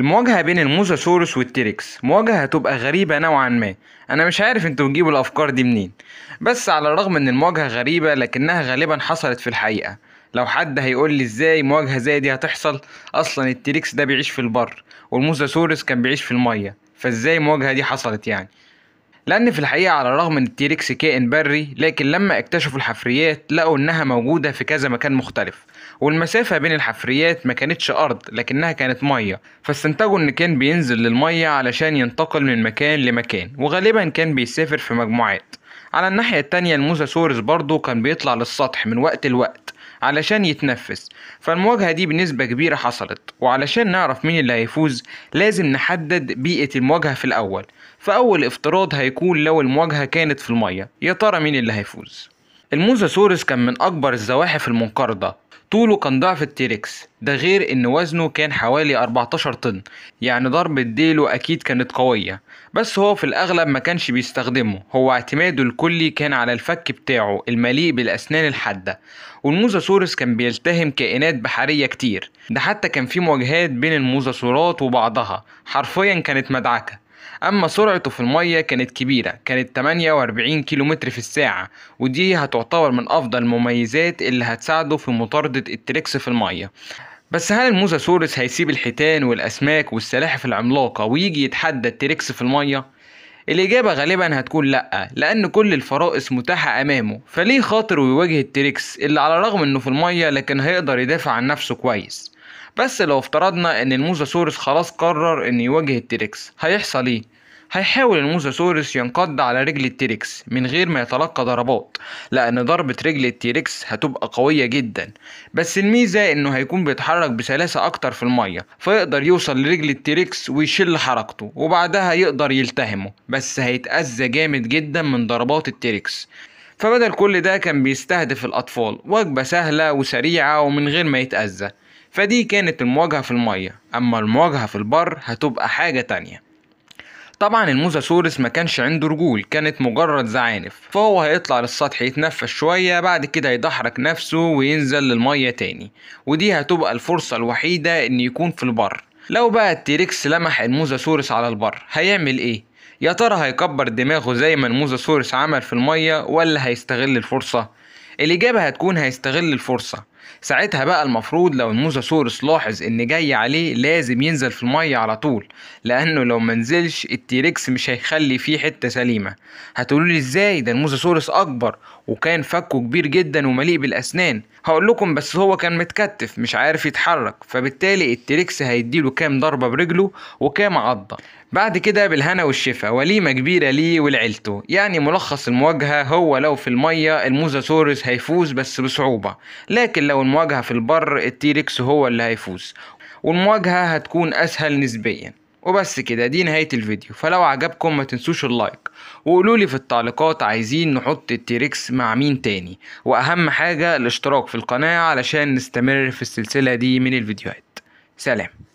المواجهة بين الموزاسورس والتيركس مواجهة هتبقى غريبة نوعا ما أنا مش عارف انتوا بتجيبوا الأفكار دي منين بس على الرغم إن المواجهة غريبة لكنها غالبا حصلت في الحقيقة لو حد هيقول لي ازاي مواجهة زي دي هتحصل أصلا التيركس ده بيعيش في البر والموزاسورس كان بيعيش في المية فازاي المواجهة دي حصلت يعني لأن في الحقيقة على الرغم إن التيركس كائن بري لكن لما اكتشفوا الحفريات لقوا إنها موجودة في كذا مكان مختلف والمسافة بين الحفريات ما كانتش أرض لكنها كانت مية فاستنتجوا إن كان بينزل للمية علشان ينتقل من مكان لمكان وغالبا كان بيسافر في مجموعات على الناحية التانية الموزاسورس برضه كان بيطلع للسطح من وقت لوقت علشان يتنفس فالمواجهة دي بنسبة كبيرة حصلت وعلشان نعرف مين اللي هيفوز لازم نحدد بيئة المواجهة في الأول فأول افتراض هيكون لو المواجهة كانت في المية يا ترى مين اللي هيفوز الموزاسورس كان من أكبر الزواحف المنقرضة طوله كان ضعف التيركس ده غير ان وزنه كان حوالي 14 طن يعني ضربة ديله اكيد كانت قوية بس هو في الاغلب ما كانش بيستخدمه هو اعتماده الكلي كان على الفك بتاعه المليء بالاسنان الحادة والموزاسورس كان بيلتهم كائنات بحرية كتير ده حتى كان في مواجهات بين الموزاسورات وبعضها حرفيا كانت مدعكة أما سرعته في المية كانت كبيرة كانت 48 كيلومتر في الساعة ودي هتعتبر من أفضل المميزات اللي هتساعده في مطاردة التريكس في المية بس هل الموزاسورس هيسيب الحيتان والأسماك والسلاحف العملاقة ويجي يتحدى التريكس في المية؟ الإجابة غالبا هتكون لأ لأن كل الفرائس متاحة أمامه فليه خاطر ويواجه التريكس اللي على الرغم إنه في المية لكن هيقدر يدافع عن نفسه كويس بس لو افترضنا ان الموزاسورس خلاص قرر ان يواجه التيركس هيحصل ايه هيحاول الموزاسورس ينقض على رجل التيركس من غير ما يتلقى ضربات لان ضربة رجل التيركس هتبقى قوية جدا بس الميزة انه هيكون بيتحرك بسلاسة اكتر في المية فيقدر يوصل لرجل التيركس ويشل حركته وبعدها يقدر يلتهمه بس هيتأذى جامد جدا من ضربات التيركس فبدل كل ده كان بيستهدف الأطفال وجبة سهلة وسريعة ومن غير ما يتأذى فدي كانت المواجهة في المية أما المواجهة في البر هتبقى حاجة تانية طبعا الموزاسورس ما كانش عنده رجول كانت مجرد زعانف فهو هيطلع للسطح يتنفس شوية بعد كده هيدحرك نفسه وينزل للمية تاني ودي هتبقى الفرصة الوحيدة ان يكون في البر لو بقى التيريكس لمح الموزاسورس على البر هيعمل ايه يا ترى هيكبر دماغه زي ما الموزاسورس عمل في المية ولا هيستغل الفرصة الإجابة هتكون هيستغل الفرصة ساعتها بقى المفروض لو الموزاسورس لاحظ ان جاي عليه لازم ينزل في المية على طول لانه لو منزلش التيركس مش هيخلي فيه حتة سليمة هتقولولي ازاي ده الموزاسورس اكبر وكان فكه كبير جدا ومليء بالاسنان هقولكم بس هو كان متكتف مش عارف يتحرك فبالتالي التيركس هيديله كام ضربة برجله وكام عضة بعد كده بالهنا والشفا وليمة كبيرة ليه ولعيلته يعني ملخص المواجهة هو لو في المية الموزاسورس هيفوز بس بصعوبة لكن لو المواجهة في البر التيركس هو اللي هيفوز والمواجهة هتكون أسهل نسبيا وبس كده دي نهاية الفيديو فلو عجبكم ما تنسوش اللايك وقولولي في التعليقات عايزين نحط التيركس مع مين تاني وأهم حاجة الاشتراك في القناة علشان نستمر في السلسلة دي من الفيديوهات سلام